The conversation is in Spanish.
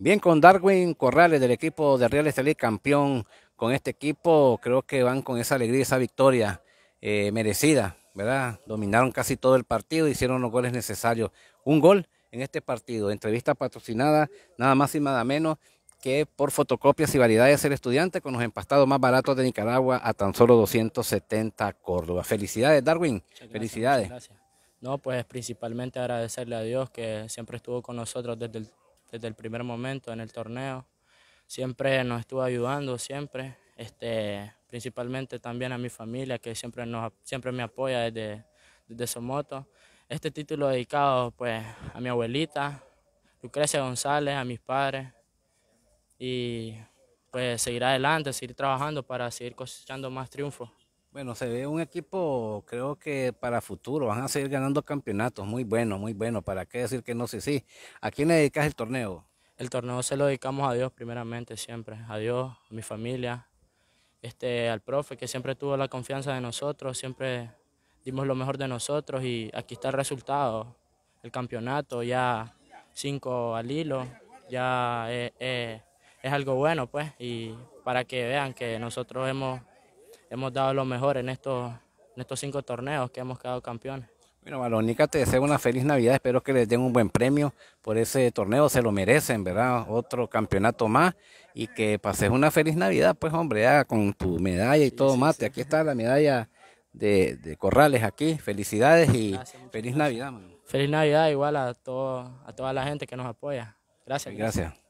Bien, con Darwin Corrales del equipo de Real Estelí, campeón con este equipo, creo que van con esa alegría, esa victoria eh, merecida, ¿verdad? Dominaron casi todo el partido, hicieron los goles necesarios. Un gol en este partido, entrevista patrocinada, nada más y nada menos que por fotocopias y variedades ser estudiante con los empastados más baratos de Nicaragua a tan solo 270 Córdoba. Felicidades, Darwin. Felicidades. No, pues principalmente agradecerle a Dios que siempre estuvo con nosotros desde el desde el primer momento en el torneo. Siempre nos estuvo ayudando, siempre. Este, principalmente también a mi familia, que siempre, nos, siempre me apoya desde, desde Somoto. Este título dedicado pues, a mi abuelita, Lucrecia González, a mis padres. Y pues seguir adelante, seguir trabajando para seguir cosechando más triunfos. Bueno, se ve un equipo, creo que para futuro, van a seguir ganando campeonatos, muy bueno, muy bueno, ¿para qué decir que no? Sí, sí. ¿A quién le dedicas el torneo? El torneo se lo dedicamos a Dios primeramente, siempre, a Dios, a mi familia, este, al profe que siempre tuvo la confianza de nosotros, siempre dimos lo mejor de nosotros y aquí está el resultado, el campeonato, ya cinco al hilo, ya eh, eh, es algo bueno pues, y para que vean que nosotros hemos hemos dado lo mejor en estos, en estos cinco torneos que hemos quedado campeones. Bueno, balónica te deseo una feliz Navidad. Espero que les den un buen premio por ese torneo. Se lo merecen, ¿verdad? Otro campeonato más. Y que pases una feliz Navidad, pues, hombre, ya con tu medalla y todo mate. Aquí está la medalla de, Corrales aquí. Felicidades y feliz Navidad, man. Feliz Navidad igual a, todo, a toda la gente que nos apoya. Gracias. gracias.